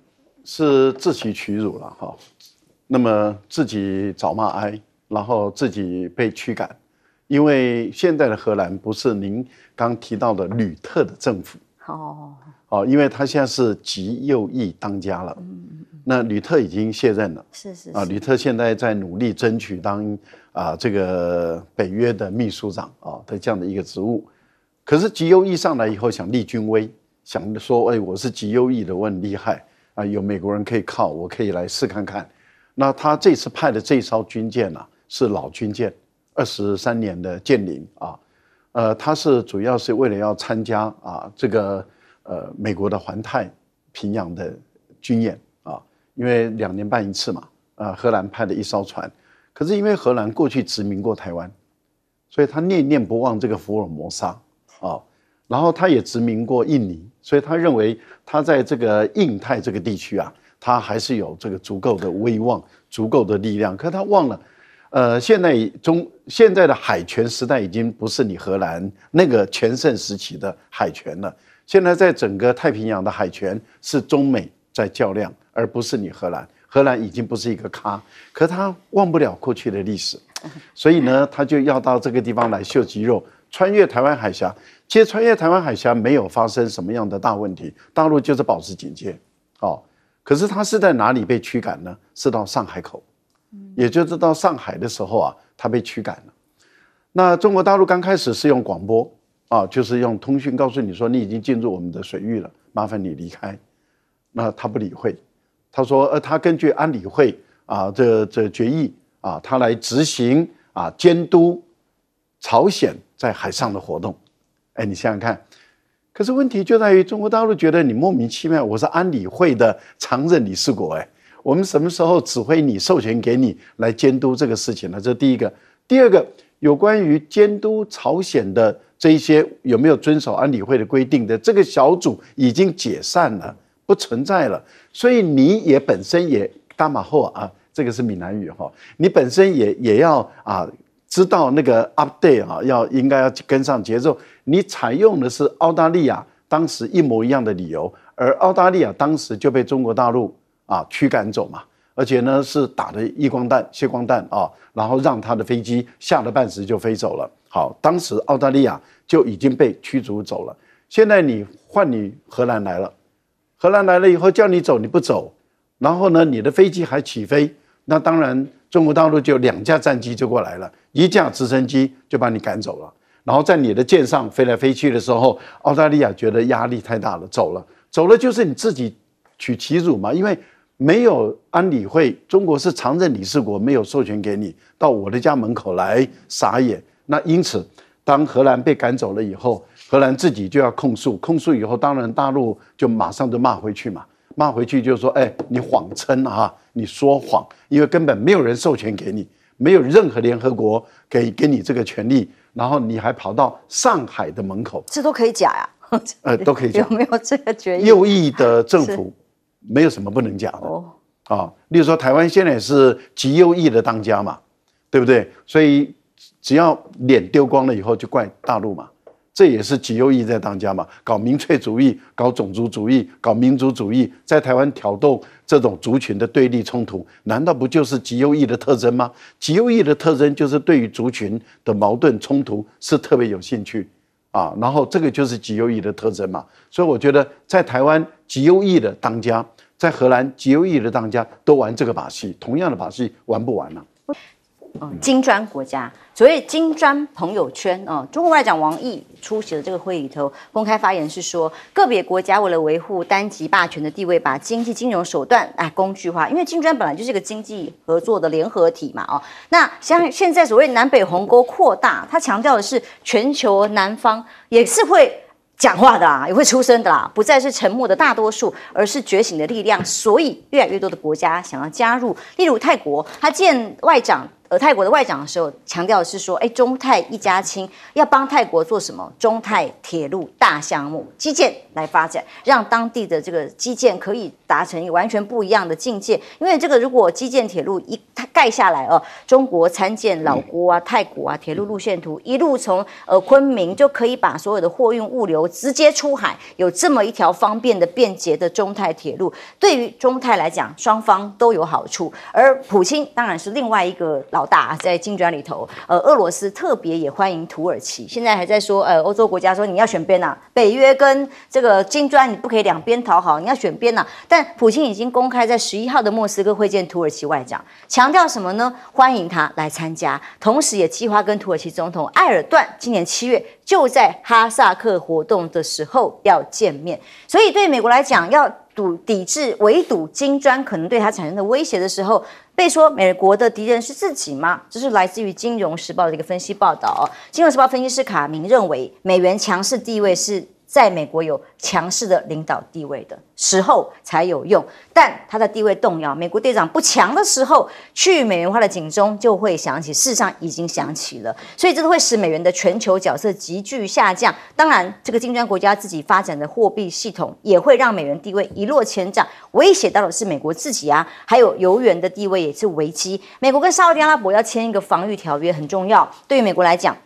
是自取其辱了哈。那么自己找骂挨，然后自己被驱赶，因为现在的荷兰不是您刚提到的吕特的政府哦哦，因为他现在是极右翼当家了，嗯嗯，那吕特已经卸任了，是是啊，吕特现在在努力争取当啊这个北约的秘书长啊的这样的一个职务，可是极右翼上来以后想立军威，想说哎我是极右翼的我很厉害啊有美国人可以靠，我可以来试看看。那他这次派的这艘军舰呢，是老军舰，二十三年的舰龄啊，呃，他是主要是为了要参加啊这个呃美国的环太平洋的军演啊，因为两年半一次嘛，啊，荷兰派的一艘船，可是因为荷兰过去殖民过台湾，所以他念念不忘这个福尔摩沙啊，然后他也殖民过印尼，所以他认为他在这个印太这个地区啊。他还是有这个足够的威望、足够的力量，可他忘了，呃，现在中现在的海权时代已经不是你荷兰那个全盛时期的海权了。现在在整个太平洋的海权是中美在较量，而不是你荷兰。荷兰已经不是一个咖，可他忘不了过去的历史，所以呢，他就要到这个地方来秀肌肉，穿越台湾海峡。其实穿越台湾海峡没有发生什么样的大问题，大陆就是保持警戒，哦。可是他是在哪里被驱赶呢？是到上海口，也就是到上海的时候啊，他被驱赶了。那中国大陆刚开始是用广播啊，就是用通讯告诉你说你已经进入我们的水域了，麻烦你离开。那他不理会，他说呃，他根据安理会啊这这决议啊，他来执行啊监督朝鲜在海上的活动。哎，你想想看。可是问题就在于，中国大陆觉得你莫名其妙，我是安理会的常任理事国，哎，我们什么时候指挥你、授权给你来监督这个事情呢？这第一个。第二个，有关于监督朝鲜的这一些有没有遵守安理会的规定的这个小组已经解散了，不存在了。所以你也本身也大马后啊，这个是闽南语哈，你本身也也要啊。知道那个 update 啊，要应该要跟上节奏。你采用的是澳大利亚当时一模一样的理由，而澳大利亚当时就被中国大陆啊驱赶走嘛，而且呢是打的一光弹、卸光弹啊，然后让他的飞机下了半时就飞走了。好，当时澳大利亚就已经被驱逐走了。现在你换你荷兰来了，荷兰来了以后叫你走你不走，然后呢你的飞机还起飞，那当然。中国大陆就两架战机就过来了，一架直升机就把你赶走了。然后在你的舰上飞来飞去的时候，澳大利亚觉得压力太大了，走了，走了就是你自己取其辱嘛。因为没有安理会，中国是常任理事国，没有授权给你到我的家门口来撒野。那因此，当荷兰被赶走了以后，荷兰自己就要控诉，控诉以后，当然大陆就马上就骂回去嘛。骂回去就是说，哎，你谎称啊，你说谎，因为根本没有人授权给你，没有任何联合国给给你这个权利，然后你还跑到上海的门口，这都可以假呀，呃，都可以讲，有没有这个决议？右翼的政府没有什么不能讲的哦，啊，例如说台湾现在是极右翼的当家嘛，对不对？所以只要脸丢光了以后，就怪大陆嘛。这也是极右翼在当家嘛，搞民粹主义，搞种族主义，搞民族主义，在台湾挑动这种族群的对立冲突，难道不就是极右翼的特征吗？极右翼的特征就是对于族群的矛盾冲突是特别有兴趣，啊，然后这个就是极右翼的特征嘛。所以我觉得在台湾极右翼的当家，在荷兰极右翼的当家都玩这个把戏，同样的把戏玩不完呢？金砖国家，所谓金砖朋友圈哦，中国外长王毅出席了这个会议头，公开发言是说，个别国家为了维护单极霸权的地位，把经济金融手段哎工具化，因为金砖本来就是一个经济合作的联合体嘛哦，那像现在所谓南北鸿沟扩大，他强调的是全球南方也是会讲话的啦，也会出声的啦，不再是沉默的大多数，而是觉醒的力量，所以越来越多的国家想要加入，例如泰国，他见外长。泰国的外长的时候，强调的是说，哎，中泰一家亲，要帮泰国做什么？中泰铁路大项目，基建来发展，让当地的这个基建可以达成完全不一样的境界。因为这个，如果基建铁路一它盖下来哦，中国参见老挝啊、泰国啊，铁路路线图一路从呃昆明就可以把所有的货运物流直接出海，有这么一条方便的、便捷的中泰铁路，对于中泰来讲，双方都有好处。而普京当然是另外一个老。大在金砖里头，呃，俄罗斯特别也欢迎土耳其，现在还在说，呃，欧洲国家说你要选边呐，北约跟这个金砖你不可以两边讨好，你要选边呐。但普京已经公开在十一号的莫斯科会见土耳其外长，强调什么呢？欢迎他来参加，同时也计划跟土耳其总统埃尔段今年七月就在哈萨克活动的时候要见面。所以对美国来讲，要堵抵制围堵金砖可能对他产生的威胁的时候。被说美国的敌人是自己吗？这是来自于《金融时报》的一个分析报道。《金融时报》分析师卡明认为，美元强势地位是。在美国有强势的领导地位的时候才有用，但它的地位动摇，美国队长不强的时候，去美元化的警钟就会响起，事实上已经响起了，所以这会使美元的全球角色急剧下降。当然，这个金砖国家自己发展的货币系统也会让美元地位一落千丈。威胁到的是美国自己啊，还有油源的地位也是危机。美国跟沙特阿拉伯要签一个防御条约很重要，对于美国来讲。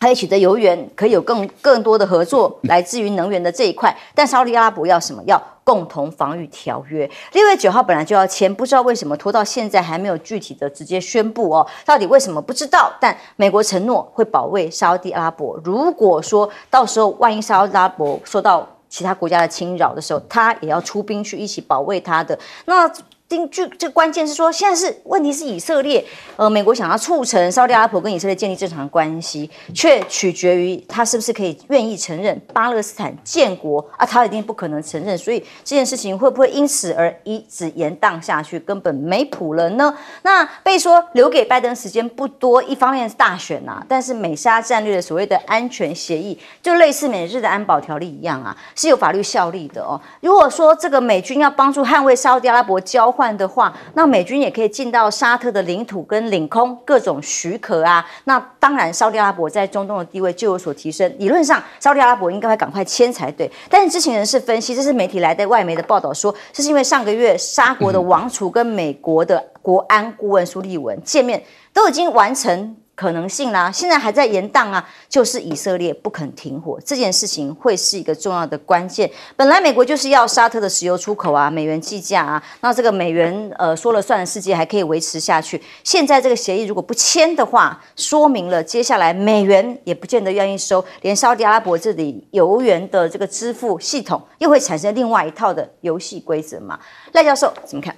还有，取得油源可以有更更多的合作，来自于能源的这一块。但沙特阿拉伯要什么？要共同防御条约。六月九号本来就要签，不知道为什么拖到现在还没有具体的直接宣布哦。到底为什么不知道？但美国承诺会保卫沙特阿拉伯。如果说到时候万一沙特阿拉伯受到其他国家的侵扰的时候，他也要出兵去一起保卫他的那。定据这关键是说，现在是问题是以色列，呃，美国想要促成沙特阿拉伯跟以色列建立正常关系，却取决于他是不是可以愿意承认巴勒斯坦建国啊，他一定不可能承认，所以这件事情会不会因此而一直延宕下去，根本没谱了呢？那被说留给拜登时间不多，一方面是大选呐，但是美沙战略的所谓的安全协议，就类似美日的安保条例一样啊，是有法律效力的哦。如果说这个美军要帮助捍卫沙特阿拉伯交换的话，那美军也可以进到沙特的领土跟领空，各种许可啊。那当然，沙特阿拉伯在中东的地位就有所提升。理论上，沙特阿拉伯应该会赶快签才对。但是知情人士分析，这是媒体来的外媒的报道说，这是因为上个月沙国的王储跟美国的国安顾问苏利文见面都已经完成。可能性啦，现在还在延宕啊，就是以色列不肯停火这件事情，会是一个重要的关键。本来美国就是要沙特的石油出口啊，美元计价啊，那这个美元呃说了算的世界还可以维持下去。现在这个协议如果不签的话，说明了接下来美元也不见得愿意收，连沙迪阿拉伯这里油源的这个支付系统，又会产生另外一套的游戏规则嘛？赖教授怎么看？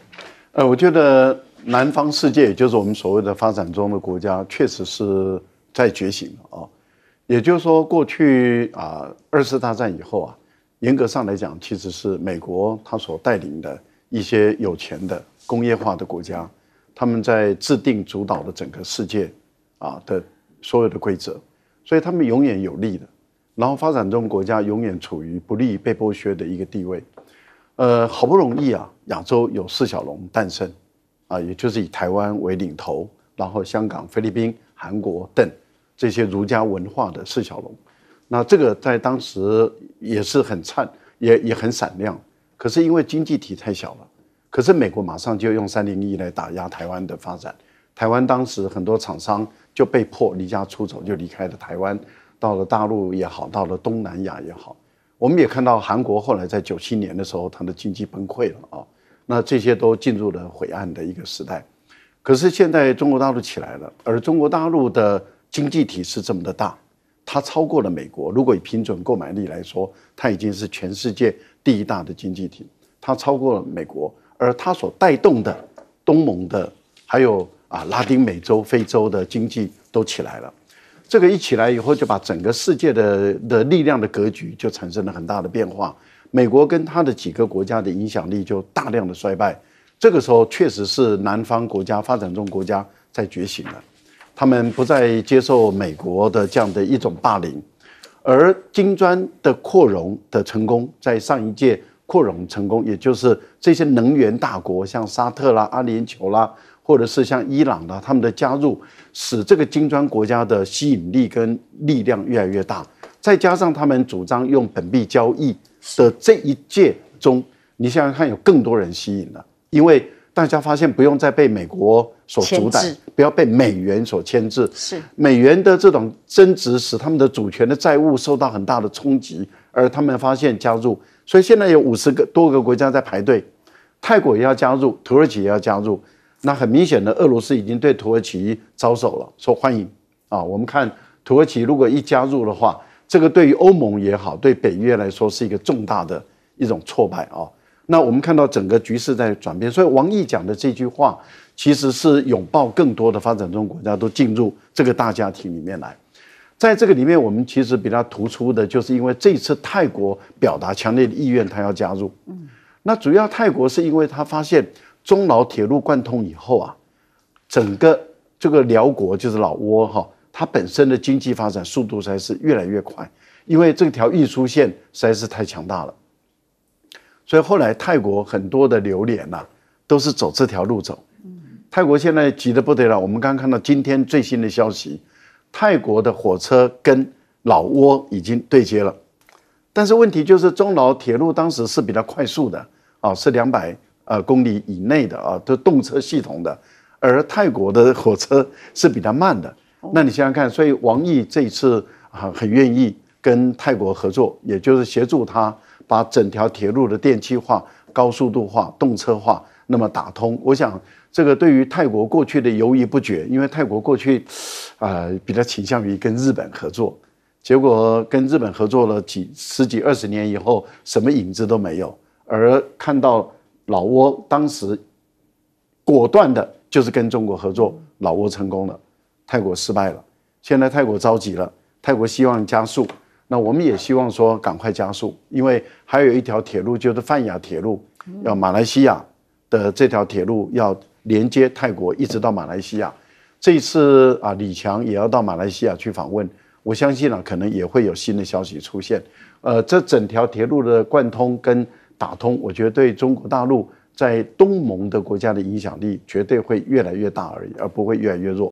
呃，我觉得。南方世界，也就是我们所谓的发展中的国家，确实是在觉醒啊。也就是说，过去啊，二次大战以后啊，严格上来讲，其实是美国它所带领的一些有钱的工业化的国家，他们在制定主导的整个世界啊的所有的规则，所以他们永远有利的，然后发展中国家永远处于不利、被剥削的一个地位。呃，好不容易啊，亚洲有四小龙诞生。啊，也就是以台湾为领头，然后香港、菲律宾、韩国等这些儒家文化的四小龙，那这个在当时也是很灿，也也很闪亮。可是因为经济体太小了，可是美国马上就用三零一来打压台湾的发展。台湾当时很多厂商就被迫离家出走，就离开了台湾，到了大陆也好，到了东南亚也好。我们也看到韩国后来在九七年的时候，它的经济崩溃了啊。那这些都进入了灰暗的一个时代，可是现在中国大陆起来了，而中国大陆的经济体是这么的大，它超过了美国。如果以平种购买力来说，它已经是全世界第一大的经济体，它超过了美国，而它所带动的东盟的，还有啊拉丁美洲、非洲的经济都起来了，这个一起来以后，就把整个世界的的力量的格局就产生了很大的变化。美国跟他的几个国家的影响力就大量的衰败，这个时候确实是南方国家、发展中国家在觉醒了，他们不再接受美国的这样的一种霸凌，而金砖的扩容的成功，在上一届扩容成功，也就是这些能源大国，像沙特啦、阿联酋啦，或者是像伊朗啦，他们的加入，使这个金砖国家的吸引力跟力量越来越大，再加上他们主张用本币交易。的这一届中，你想想看，有更多人吸引了，因为大家发现不用再被美国所阻挡，不要被美元所牵制。是美元的这种增值，使他们的主权的债务受到很大的冲击，而他们发现加入，所以现在有五十个多个国家在排队，泰国也要加入，土耳其也要加入。那很明显的，俄罗斯已经对土耳其招手了，说欢迎啊。我们看土耳其如果一加入的话。这个对于欧盟也好，对北约来说是一个重大的一种挫败啊。那我们看到整个局势在转变，所以王毅讲的这句话，其实是拥抱更多的发展中国家都进入这个大家庭里面来。在这个里面，我们其实比较突出的就是因为这次泰国表达强烈的意愿，他要加入。嗯，那主要泰国是因为他发现中老铁路贯通以后啊，整个这个辽国就是老挝哈。它本身的经济发展速度才是越来越快，因为这条运输线实在是太强大了。所以后来泰国很多的榴莲呐，都是走这条路走。嗯，泰国现在急得不得了。我们刚看到今天最新的消息，泰国的火车跟老挝已经对接了。但是问题就是中老铁路当时是比较快速的啊，是两百呃公里以内的啊，都动车系统的，而泰国的火车是比较慢的。那你想想看，所以王毅这一次啊很愿意跟泰国合作，也就是协助他把整条铁路的电气化、高速度化、动车化那么打通。我想这个对于泰国过去的犹豫不决，因为泰国过去啊比较倾向于跟日本合作，结果跟日本合作了几十几二十年以后，什么影子都没有。而看到老挝当时果断的就是跟中国合作，老挝成功了。泰国失败了，现在泰国着急了，泰国希望加速，那我们也希望说赶快加速，因为还有一条铁路就是泛亚铁路，要马来西亚的这条铁路要连接泰国一直到马来西亚。这一次啊，李强也要到马来西亚去访问，我相信啊，可能也会有新的消息出现。呃，这整条铁路的贯通跟打通，我觉得对中国大陆在东盟的国家的影响力绝对会越来越大而已，而不会越来越弱。